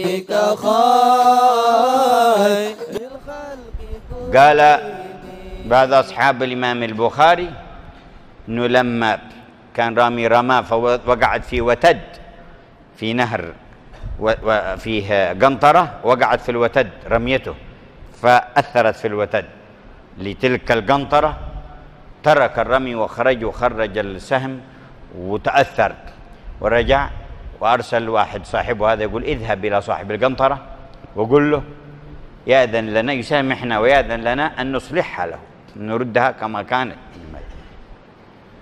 عينك خير قال بعض أصحاب الإمام البخاري أنه لما كان رامي رماه فوقعت في وتد في نهر وفيه قنطرة وقعت في الوتد رميته فأثرت في الوتد لتلك القنطرة ترك الرمي وخرج وخرج السهم وتأثر ورجع وارسل واحد صاحبه هذا يقول اذهب الى صاحب القنطره وقل له ياذن لنا يسامحنا وياذن لنا ان نصلحها له نردها كما كانت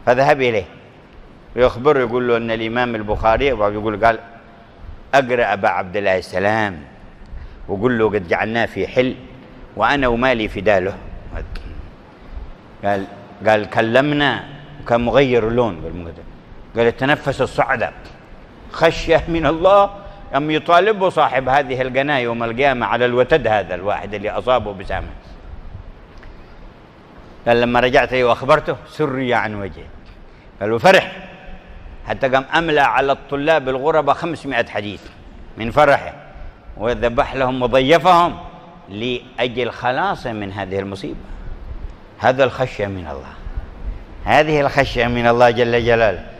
فذهب اليه ويخبره يقول له ان الامام البخاري يقول قال اقرا ابا عبد الله السلام وقل له قد جعلناه في حل وانا ومالي في داله قال قال كلمنا وكان مغير اللون قال تنفس الصعدة خشية من الله أم يطالبه صاحب هذه القناة يوم القيامة على الوتد هذا الواحد اللي أصابه بسامة قال لما رجعت لي أيوة وأخبرته سري عن وجهي قال فرح حتى قام أملى على الطلاب الغربة 500 حديث من فرحه وذبح لهم وضيفهم لأجل خلاصه من هذه المصيبة هذا الخشية من الله هذه الخشية من الله جل جلاله